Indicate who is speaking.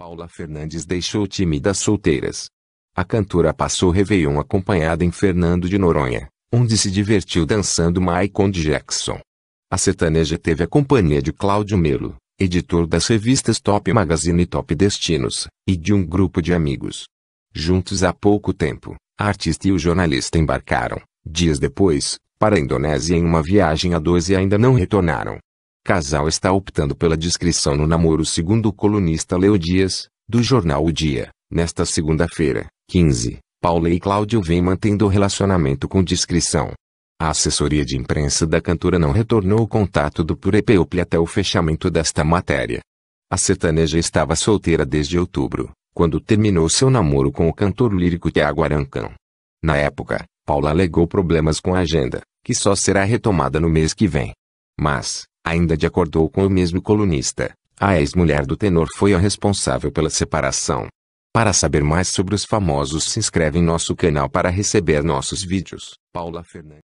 Speaker 1: Paula Fernandes deixou o time das solteiras. A cantora passou Réveillon acompanhada em Fernando de Noronha, onde se divertiu dançando Michael Jackson. A sertaneja teve a companhia de Cláudio Melo, editor das revistas Top Magazine e Top Destinos, e de um grupo de amigos. Juntos há pouco tempo, a artista e o jornalista embarcaram, dias depois, para a Indonésia em uma viagem a dois e ainda não retornaram. Casal está optando pela descrição no namoro segundo o colunista Leo Dias, do jornal O Dia, nesta segunda-feira, 15. Paula e Cláudio vêm mantendo o relacionamento com discrição. A assessoria de imprensa da cantora não retornou o contato do Purepeople até o fechamento desta matéria. A sertaneja estava solteira desde outubro, quando terminou seu namoro com o cantor lírico Tiago Arancão. Na época, Paula alegou problemas com a agenda, que só será retomada no mês que vem. Mas, Ainda de acordo com o mesmo colunista, a ex-mulher do tenor foi a responsável pela separação. Para saber mais sobre os famosos se inscreve em nosso canal para receber nossos vídeos. Paula Fernandes